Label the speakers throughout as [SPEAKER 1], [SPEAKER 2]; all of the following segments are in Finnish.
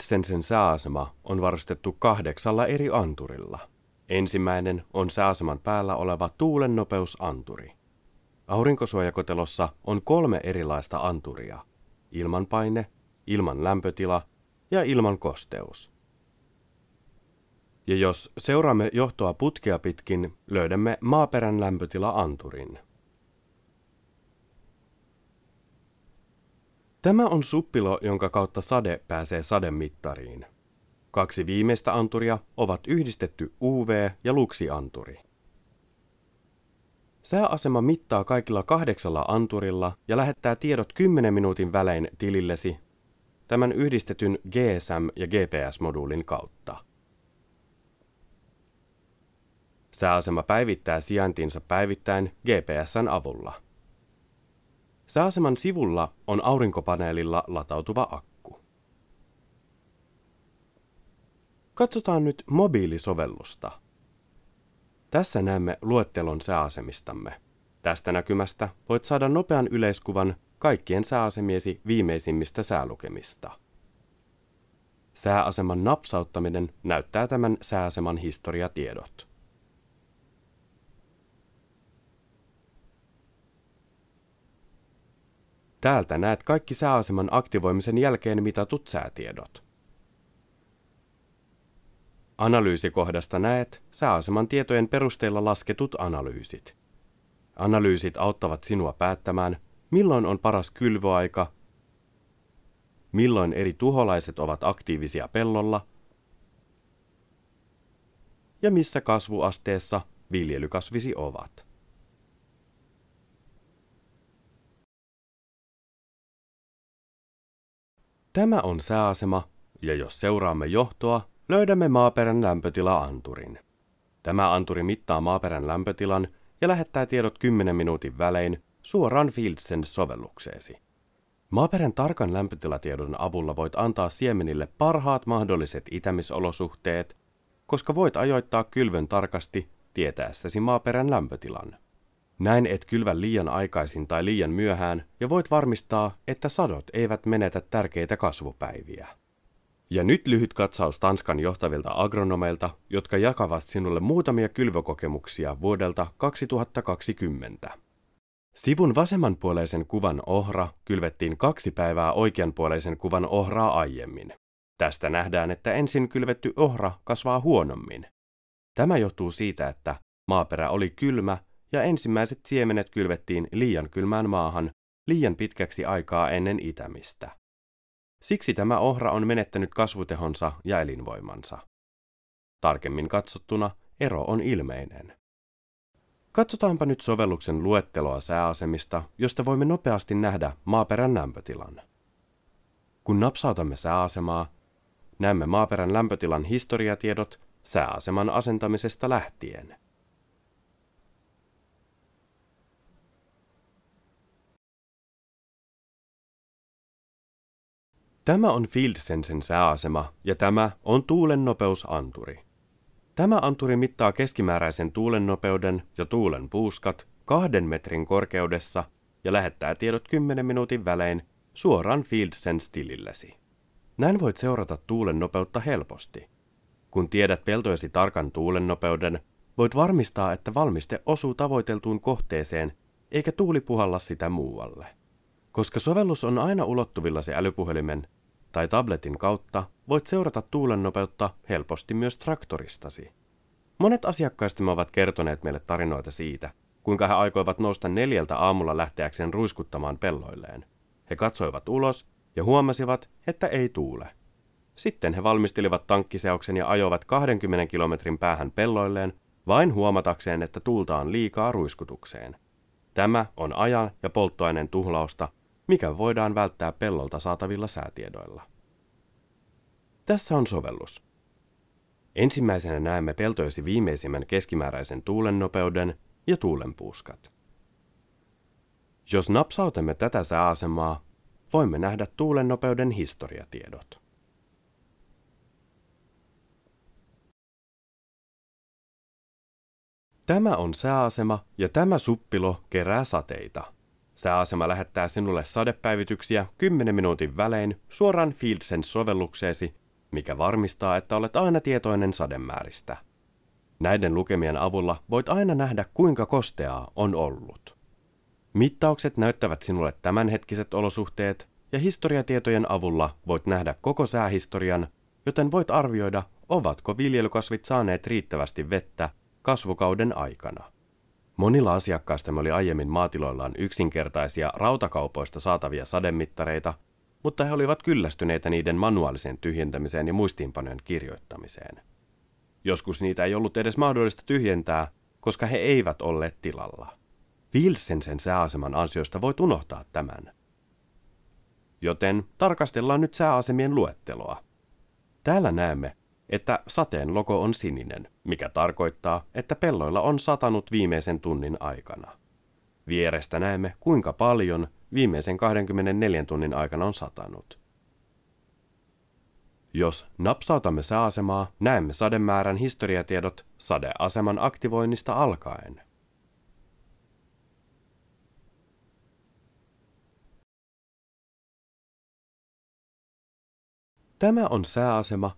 [SPEAKER 1] sen sääasema on varustettu kahdeksalla eri anturilla. Ensimmäinen on sääaseman päällä oleva tuulennopeusanturi. Aurinkosuojakotelossa on kolme erilaista anturia. Ilmanpaine, ilman lämpötila ja ilman kosteus. Ja jos seuraamme johtoa putkea pitkin, löydämme maaperän lämpötila-anturin – Tämä on suppilo, jonka kautta sade pääsee sademittariin. Kaksi viimeistä anturia ovat yhdistetty UV- ja luksianturi. Sääasema mittaa kaikilla kahdeksalla anturilla ja lähettää tiedot 10 minuutin välein tilillesi tämän yhdistetyn GSM- ja GPS-moduulin kautta. Sääasema päivittää sijaintinsa päivittäin GPSn avulla. Sääaseman sivulla on aurinkopaneelilla latautuva akku. Katsotaan nyt mobiilisovellusta. Tässä näemme luettelon sääasemistamme. Tästä näkymästä voit saada nopean yleiskuvan kaikkien sääasemiesi viimeisimmistä säälukemista. Sääaseman napsauttaminen näyttää tämän sääaseman historiatiedot. Täältä näet kaikki sääaseman aktivoimisen jälkeen mitatut säätiedot. Analyysikohdasta näet sääaseman tietojen perusteella lasketut analyysit. Analyysit auttavat sinua päättämään, milloin on paras kylvöaika, milloin eri tuholaiset ovat aktiivisia pellolla ja missä kasvuasteessa viljelykasvisi ovat. Tämä on sääasema, ja jos seuraamme johtoa, löydämme maaperän lämpötila-anturin. Tämä anturi mittaa maaperän lämpötilan ja lähettää tiedot 10 minuutin välein suoraan Fieldsen sovellukseesi Maaperän tarkan lämpötilatiedon avulla voit antaa siemenille parhaat mahdolliset itämisolosuhteet, koska voit ajoittaa kylvön tarkasti tietäessäsi maaperän lämpötilan. Näin et kylvä liian aikaisin tai liian myöhään ja voit varmistaa, että sadot eivät menetä tärkeitä kasvupäiviä. Ja nyt lyhyt katsaus Tanskan johtavilta agronomeilta, jotka jakavat sinulle muutamia kylvökokemuksia vuodelta 2020. Sivun vasemmanpuoleisen kuvan ohra kylvettiin kaksi päivää oikeanpuoleisen kuvan ohraa aiemmin. Tästä nähdään, että ensin kylvetty ohra kasvaa huonommin. Tämä johtuu siitä, että maaperä oli kylmä ja ensimmäiset siemenet kylvettiin liian kylmään maahan liian pitkäksi aikaa ennen itämistä. Siksi tämä ohra on menettänyt kasvutehonsa ja elinvoimansa. Tarkemmin katsottuna ero on ilmeinen. Katsotaanpa nyt sovelluksen luetteloa sääasemista, josta voimme nopeasti nähdä maaperän lämpötilan. Kun napsautamme sääasemaa, näemme maaperän lämpötilan historiatiedot sääaseman asentamisesta lähtien – Tämä on Fieldsensen sääasema ja tämä on tuulennopeusanturi. Tämä anturi mittaa keskimääräisen tuulennopeuden ja tuulen puuskat kahden metrin korkeudessa ja lähettää tiedot 10 minuutin välein suoraan Fieldsense-tilillesi. Näin voit seurata tuulen nopeutta helposti. Kun tiedät peltojesi tarkan tuulen nopeuden, voit varmistaa, että valmiste osuu tavoiteltuun kohteeseen eikä tuuli puhalla sitä muualle. Koska sovellus on aina ulottuvilla se älypuhelimen tai tabletin kautta voit seurata tuulen nopeutta helposti myös traktoristasi. Monet asiakkaistamme ovat kertoneet meille tarinoita siitä, kuinka he aikoivat nousta neljältä aamulla lähteäkseen ruiskuttamaan pelloilleen. He katsoivat ulos ja huomasivat, että ei tuule. Sitten he valmistelivat tankkiseoksen ja ajoivat 20 kilometrin päähän pelloilleen vain huomatakseen, että tuulta on liikaa ruiskutukseen. Tämä on ajan ja polttoaineen tuhlausta, mikä voidaan välttää pellolta saatavilla säätiedoilla. Tässä on sovellus. Ensimmäisenä näemme peltoisi viimeisimmän keskimääräisen tuulen nopeuden ja tuulenpuuskat. Jos napsautamme tätä sääasemaa, voimme nähdä tuulen nopeuden historiatiedot. Tämä on sääasema ja tämä suppilo kerää sateita. Sääasema lähettää sinulle sadepäivityksiä 10 minuutin välein suoraan Fieldsen sovellukseesi, mikä varmistaa, että olet aina tietoinen sademääristä. Näiden lukemien avulla voit aina nähdä, kuinka kosteaa on ollut. Mittaukset näyttävät sinulle tämänhetkiset olosuhteet, ja historiatietojen avulla voit nähdä koko säähistorian, joten voit arvioida, ovatko viljelykasvit saaneet riittävästi vettä kasvukauden aikana. Monilla asiakkaistamme oli aiemmin maatiloillaan yksinkertaisia rautakaupoista saatavia sademittareita, mutta he olivat kyllästyneitä niiden manuaaliseen tyhjentämiseen ja muistiinpanojen kirjoittamiseen. Joskus niitä ei ollut edes mahdollista tyhjentää, koska he eivät olleet tilalla. sen sääaseman ansiosta voit unohtaa tämän. Joten tarkastellaan nyt sääasemien luetteloa. Täällä näemme, että sateen logo on sininen, mikä tarkoittaa, että pelloilla on satanut viimeisen tunnin aikana. Vierestä näemme, kuinka paljon viimeisen 24 tunnin aikana on satanut. Jos napsautamme sääasemaa, näemme sademäärän historiatiedot sadeaseman aktivoinnista alkaen – Tämä on sääasema,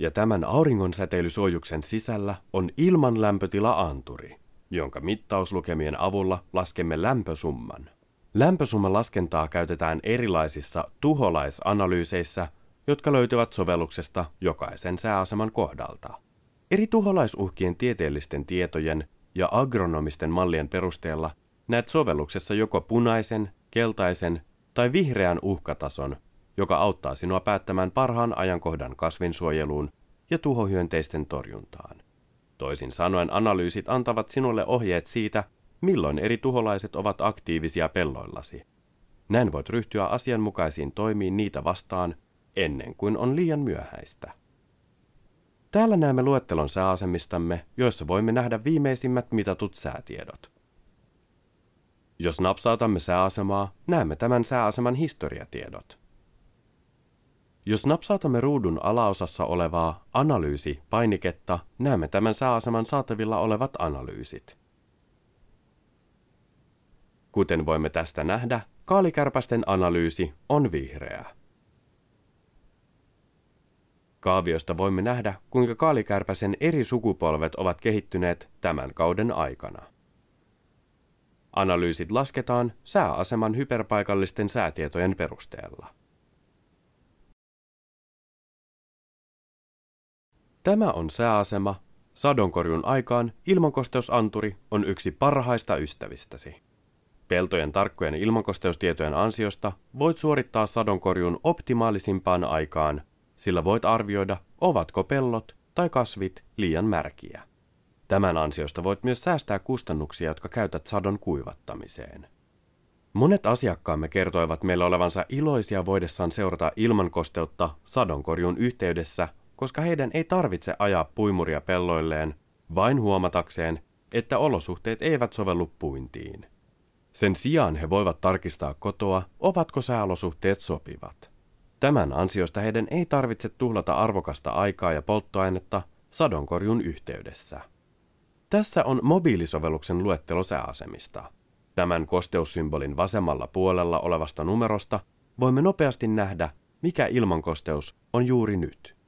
[SPEAKER 1] ja tämän auringonsäteilysuojuksen sisällä on ilman lämpötilaanturi, jonka mittauslukemien avulla laskemme lämpösumman. Lämpösumman laskentaa käytetään erilaisissa tuholaisanalyyseissä, jotka löytyvät sovelluksesta jokaisen sääaseman kohdalta. Eri tuholaisuhkien tieteellisten tietojen ja agronomisten mallien perusteella näet sovelluksessa joko punaisen, keltaisen tai vihreän uhkatason joka auttaa sinua päättämään parhaan ajankohdan kasvinsuojeluun ja tuhohyönteisten torjuntaan. Toisin sanoen analyysit antavat sinulle ohjeet siitä, milloin eri tuholaiset ovat aktiivisia pelloillasi. Näin voit ryhtyä asianmukaisiin toimiin niitä vastaan ennen kuin on liian myöhäistä. Täällä näemme luettelon sääasemistamme, joissa voimme nähdä viimeisimmät mitatut säätiedot. Jos napsautamme sääasemaa, näemme tämän sääaseman historiatiedot. Jos napsautamme ruudun alaosassa olevaa analyysi-painiketta, näemme tämän sääaseman saatavilla olevat analyysit. Kuten voimme tästä nähdä, kaalikärpästen analyysi on vihreä. Kaaviosta voimme nähdä, kuinka kaalikärpäsen eri sukupolvet ovat kehittyneet tämän kauden aikana. Analyysit lasketaan sääaseman hyperpaikallisten säätietojen perusteella. Tämä on sääasema. Sadonkorjun aikaan ilmankosteusanturi on yksi parhaista ystävistäsi. Peltojen tarkkojen ilmankosteustietojen ansiosta voit suorittaa sadonkorjun optimaalisimpaan aikaan, sillä voit arvioida, ovatko pellot tai kasvit liian märkiä. Tämän ansiosta voit myös säästää kustannuksia, jotka käytät sadon kuivattamiseen. Monet asiakkaamme kertoivat meillä olevansa iloisia voidessaan seurata ilmankosteutta sadonkorjun yhteydessä – koska heidän ei tarvitse ajaa puimuria pelloilleen, vain huomatakseen, että olosuhteet eivät sovellu puintiin. Sen sijaan he voivat tarkistaa kotoa, ovatko sääolosuhteet sopivat. Tämän ansiosta heidän ei tarvitse tuhlata arvokasta aikaa ja polttoainetta sadonkorjun yhteydessä. Tässä on mobiilisovelluksen luettelo sääasemista. Tämän kosteussymbolin vasemmalla puolella olevasta numerosta voimme nopeasti nähdä, mikä ilmankosteus on juuri nyt.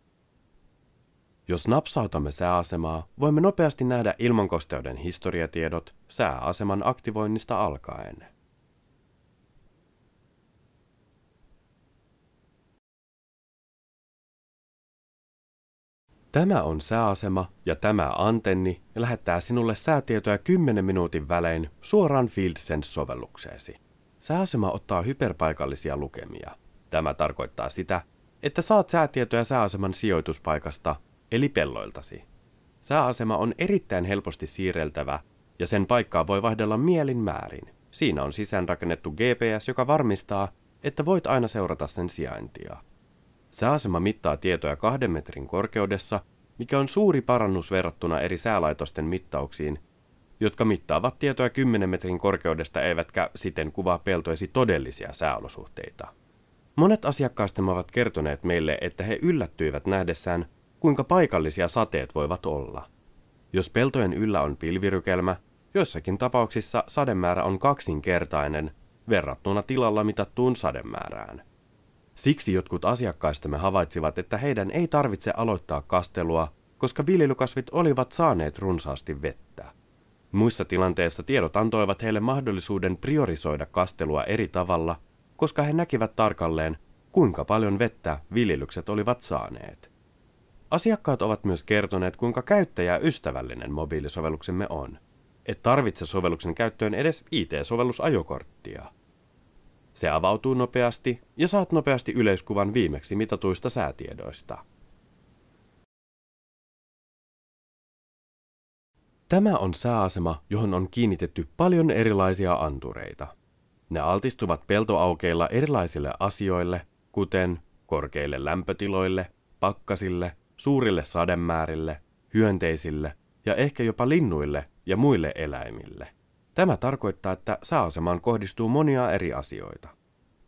[SPEAKER 1] Jos napsautamme sääasemaa, voimme nopeasti nähdä ilmankosteuden historiatiedot sääaseman aktivoinnista alkaen. Tämä on sääasema ja tämä antenni lähettää sinulle säätietoja 10 minuutin välein suoraan fieldsense sovellukseesi Sääasema ottaa hyperpaikallisia lukemia. Tämä tarkoittaa sitä, että saat säätietoja sääaseman sijoituspaikasta eli pelloiltasi. Sääasema on erittäin helposti siirreltävä ja sen paikkaa voi vaihdella mielin määrin. Siinä on sisäänrakennettu GPS, joka varmistaa, että voit aina seurata sen sijaintia. Sääasema mittaa tietoja kahden metrin korkeudessa, mikä on suuri parannus verrattuna eri säälaitosten mittauksiin, jotka mittaavat tietoja 10 metrin korkeudesta eivätkä siten kuvaa peltojesi todellisia sääolosuhteita. Monet asiakkaistamme ovat kertoneet meille, että he yllättyivät nähdessään kuinka paikallisia sateet voivat olla. Jos peltojen yllä on pilvirykelmä, joissakin tapauksissa sademäärä on kaksinkertainen verrattuna tilalla mitattuun sademäärään. Siksi jotkut asiakkaistamme havaitsivat, että heidän ei tarvitse aloittaa kastelua, koska viljelykasvit olivat saaneet runsaasti vettä. Muissa tilanteissa tiedot antoivat heille mahdollisuuden priorisoida kastelua eri tavalla, koska he näkivät tarkalleen, kuinka paljon vettä viljelykset olivat saaneet. Asiakkaat ovat myös kertoneet, kuinka käyttäjäystävällinen mobiilisovelluksemme on. Et tarvitse sovelluksen käyttöön edes IT-sovellusajokorttia. Se avautuu nopeasti ja saat nopeasti yleiskuvan viimeksi mitatuista säätiedoista. Tämä on sääasema, johon on kiinnitetty paljon erilaisia antureita. Ne altistuvat peltoaukeilla erilaisille asioille, kuten korkeille lämpötiloille, pakkasille suurille sademäärille, hyönteisille ja ehkä jopa linnuille ja muille eläimille. Tämä tarkoittaa, että sääasemaan kohdistuu monia eri asioita.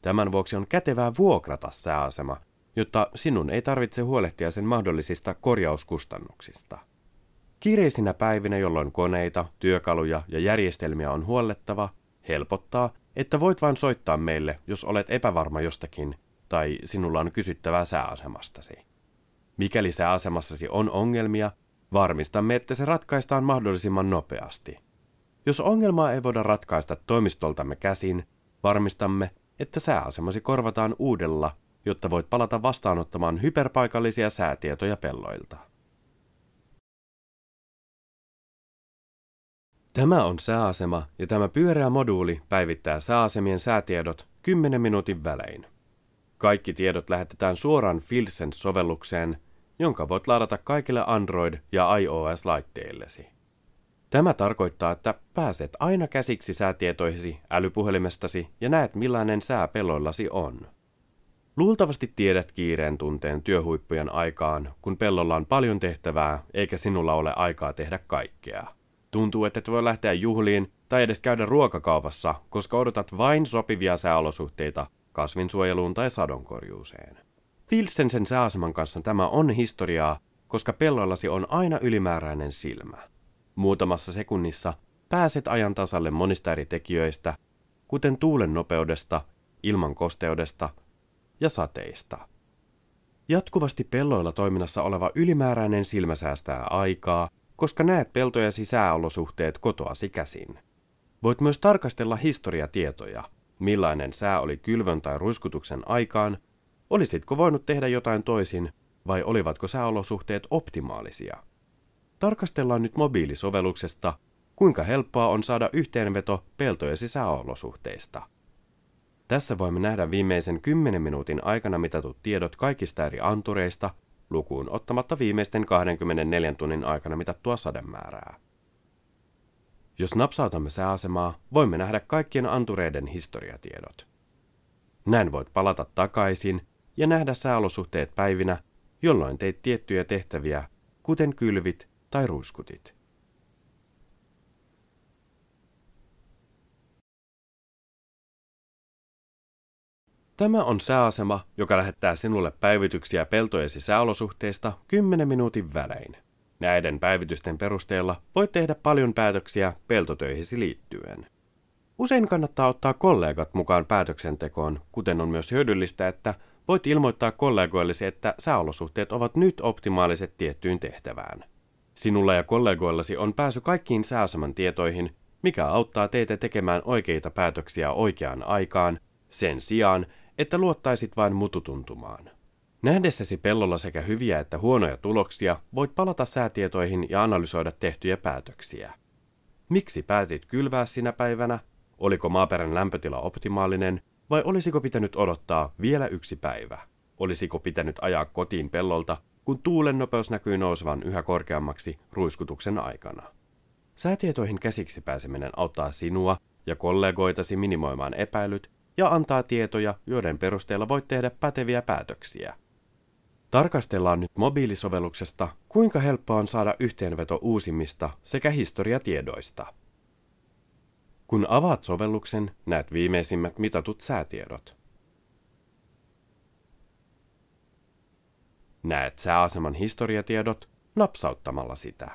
[SPEAKER 1] Tämän vuoksi on kätevää vuokrata sääasema, jotta sinun ei tarvitse huolehtia sen mahdollisista korjauskustannuksista. Kiireisinä päivinä, jolloin koneita, työkaluja ja järjestelmiä on huollettava, helpottaa, että voit vain soittaa meille, jos olet epävarma jostakin tai sinulla on kysyttävää sääasemastasi. Mikäli se asemassasi on ongelmia, varmistamme, että se ratkaistaan mahdollisimman nopeasti. Jos ongelmaa ei voida ratkaista toimistoltamme käsin, varmistamme, että sääasemasi korvataan uudella, jotta voit palata vastaanottamaan hyperpaikallisia säätietoja pelloilta. Tämä on sääasema ja tämä pyöreä moduuli päivittää sääasemien säätiedot 10 minuutin välein. Kaikki tiedot lähetetään suoraan Filsense-sovellukseen, jonka voit ladata kaikille Android- ja iOS-laitteillesi. Tämä tarkoittaa, että pääset aina käsiksi säätietoihisi älypuhelimestasi ja näet millainen sää pelloillasi on. Luultavasti tiedät kiireen tunteen työhuippujen aikaan, kun pellolla on paljon tehtävää eikä sinulla ole aikaa tehdä kaikkea. Tuntuu, että et voi lähteä juhliin tai edes käydä ruokakaupassa, koska odotat vain sopivia sääolosuhteita kasvinsuojeluun tai sadonkorjuuseen. Pilsensen sääaseman kanssa tämä on historiaa, koska pelloillasi on aina ylimääräinen silmä. Muutamassa sekunnissa pääset ajan tasalle monista eri tekijöistä, kuten tuulen nopeudesta, ilman kosteudesta ja sateista. Jatkuvasti pelloilla toiminnassa oleva ylimääräinen silmä säästää aikaa, koska näet peltojasi sääolosuhteet kotoasi käsin. Voit myös tarkastella historiatietoja – millainen sää oli kylvön tai ruiskutuksen aikaan, olisitko voinut tehdä jotain toisin vai olivatko sääolosuhteet optimaalisia? Tarkastellaan nyt mobiilisovelluksesta, kuinka helppoa on saada yhteenveto peltojesi sääolosuhteista. Tässä voimme nähdä viimeisen 10 minuutin aikana mitatut tiedot kaikista eri antureista, lukuun ottamatta viimeisten 24 tunnin aikana mitattua sademäärää. Jos napsautamme sääasemaa, voimme nähdä kaikkien antureiden historiatiedot. Näin voit palata takaisin ja nähdä sääolosuhteet päivinä, jolloin teit tiettyjä tehtäviä, kuten kylvit tai ruiskutit. Tämä on sääasema, joka lähettää sinulle päivityksiä peltojesi sääolosuhteista 10 minuutin välein. Näiden päivitysten perusteella voit tehdä paljon päätöksiä peltotöihisi liittyen. Usein kannattaa ottaa kollegat mukaan päätöksentekoon, kuten on myös hyödyllistä, että voit ilmoittaa kollegoillesi, että sääolosuhteet ovat nyt optimaaliset tiettyyn tehtävään. Sinulla ja kollegoillasi on pääsy kaikkiin sääsaman tietoihin, mikä auttaa teitä tekemään oikeita päätöksiä oikeaan aikaan, sen sijaan, että luottaisit vain mututuntumaan. Nähdessäsi pellolla sekä hyviä että huonoja tuloksia, voit palata säätietoihin ja analysoida tehtyjä päätöksiä. Miksi päätit kylvää sinä päivänä? Oliko maaperän lämpötila optimaalinen? Vai olisiko pitänyt odottaa vielä yksi päivä? Olisiko pitänyt ajaa kotiin pellolta, kun tuulen nopeus näkyy nousevan yhä korkeammaksi ruiskutuksen aikana? Säätietoihin käsiksi pääseminen auttaa sinua ja kollegoitasi minimoimaan epäilyt ja antaa tietoja, joiden perusteella voit tehdä päteviä päätöksiä. Tarkastellaan nyt mobiilisovelluksesta, kuinka helppoa on saada yhteenveto uusimmista sekä historiatiedoista. Kun avaat sovelluksen, näet viimeisimmät mitatut säätiedot. Näet sääaseman historiatiedot napsauttamalla sitä.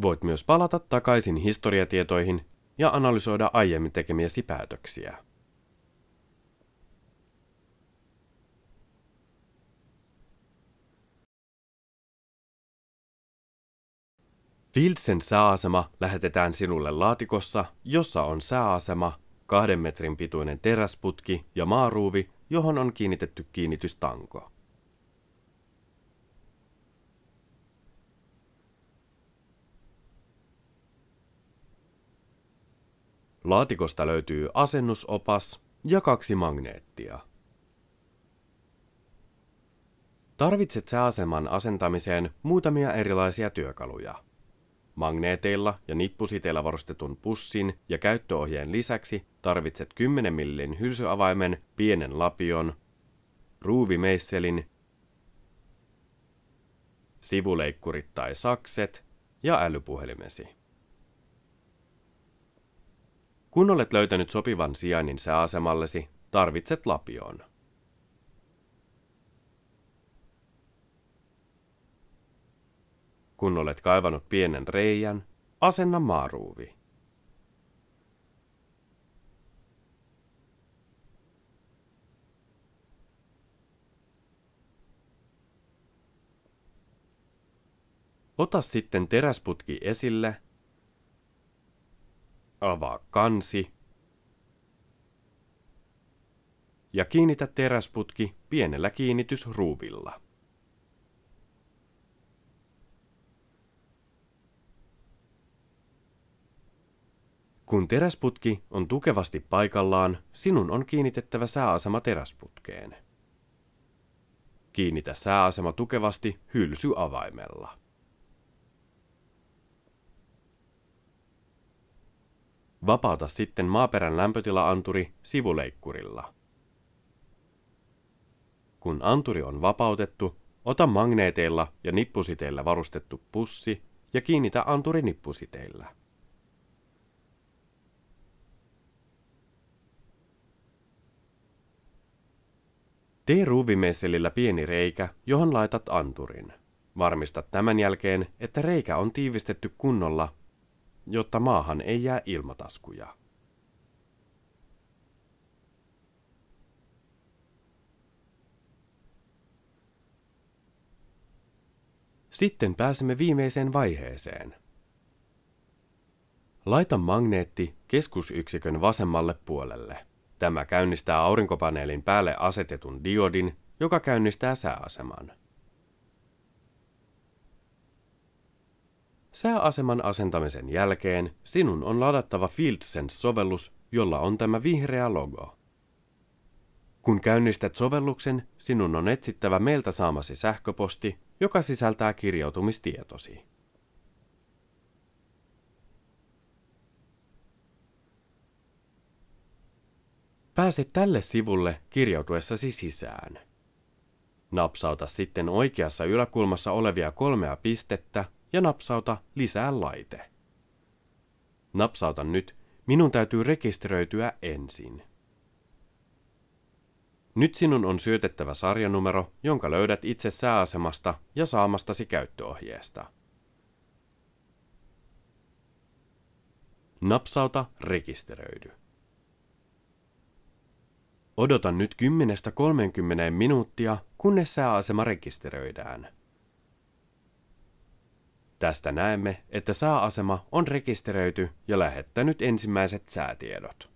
[SPEAKER 1] Voit myös palata takaisin historiatietoihin ja analysoida aiemmin tekemiäsi päätöksiä. Filtsen sääasema lähetetään sinulle laatikossa, jossa on sääasema, kahden metrin pituinen teräsputki ja maaruuvi, johon on kiinnitetty kiinnitystanko. Laatikosta löytyy asennusopas ja kaksi magneettia. Tarvitset sääaseman asentamiseen muutamia erilaisia työkaluja. Magneeteilla ja nippusiteillä varustetun pussin ja käyttöohjeen lisäksi tarvitset 10 millin hylsyavaimen, pienen lapion, ruuvimeisselin, sivuleikkurit tai sakset ja älypuhelimesi. Kun olet löytänyt sopivan sijainnin sääasemallesi, tarvitset lapioon. Kun olet kaivanut pienen reijän, asenna maaruuvi. Ota sitten teräsputki esille, avaa kansi ja kiinnitä teräsputki pienellä kiinnitysruuvilla. Kun teräsputki on tukevasti paikallaan, sinun on kiinnitettävä sääasema teräsputkeen. Kiinnitä sääasema tukevasti hylsyavaimella. Vapauta sitten maaperän lämpötilaanturi sivuleikkurilla. Kun anturi on vapautettu, ota magneeteilla ja nippusiteillä varustettu pussi ja kiinnitä anturi nippusiteillä. Tee ruuvimeisselillä pieni reikä, johon laitat anturin. Varmista tämän jälkeen, että reikä on tiivistetty kunnolla, jotta maahan ei jää ilmataskuja. Sitten pääsemme viimeiseen vaiheeseen. Laita magneetti keskusyksikön vasemmalle puolelle. Tämä käynnistää aurinkopaneelin päälle asetetun diodin, joka käynnistää sääaseman. Sääaseman asentamisen jälkeen sinun on ladattava FieldSense-sovellus, jolla on tämä vihreä logo. Kun käynnistät sovelluksen, sinun on etsittävä meiltä saamasi sähköposti, joka sisältää kirjautumistietosi. Pääset tälle sivulle kirjautuessasi sisään. Napsauta sitten oikeassa yläkulmassa olevia kolmea pistettä ja napsauta Lisää laite. Napsauta nyt Minun täytyy rekisteröityä ensin. Nyt sinun on syötettävä sarjanumero, jonka löydät itse sääasemasta ja saamastasi käyttöohjeesta. Napsauta Rekisteröidy. Odota nyt 10-30 minuuttia, kunnes sääasema rekisteröidään. Tästä näemme, että sääasema on rekisteröity ja lähettänyt ensimmäiset säätiedot.